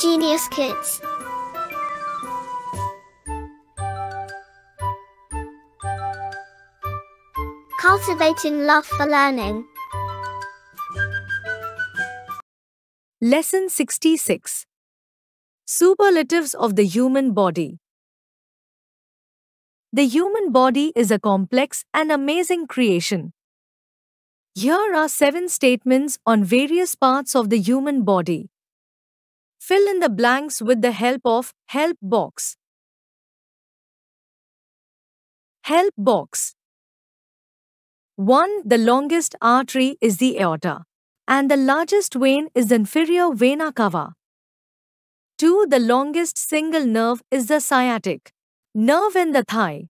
Genius Kids. Cultivating love for learning. Lesson 66 Superlatives of the Human Body. The human body is a complex and amazing creation. Here are seven statements on various parts of the human body. Fill in the blanks with the help of help box. Help box 1. The longest artery is the aorta and the largest vein is the inferior vena cava. 2. The longest single nerve is the sciatic nerve in the thigh.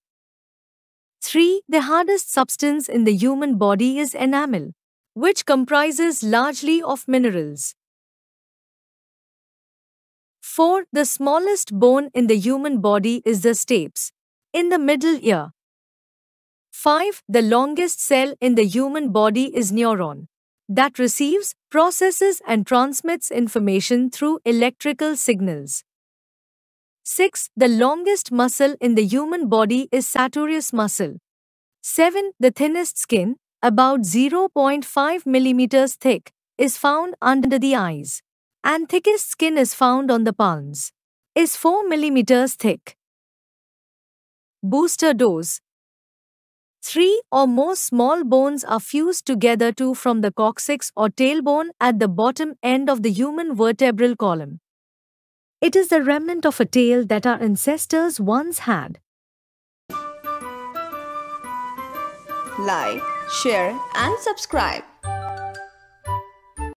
3. The hardest substance in the human body is enamel, which comprises largely of minerals. 4. The smallest bone in the human body is the stapes, in the middle ear. 5. The longest cell in the human body is neuron, that receives, processes and transmits information through electrical signals. 6. The longest muscle in the human body is sartorius muscle. 7. The thinnest skin, about 0.5 millimeters thick, is found under the eyes and thickest skin is found on the palms, is 4 mm thick. Booster dose Three or more small bones are fused together to from the coccyx or tailbone at the bottom end of the human vertebral column. It is the remnant of a tail that our ancestors once had. Like, share and subscribe.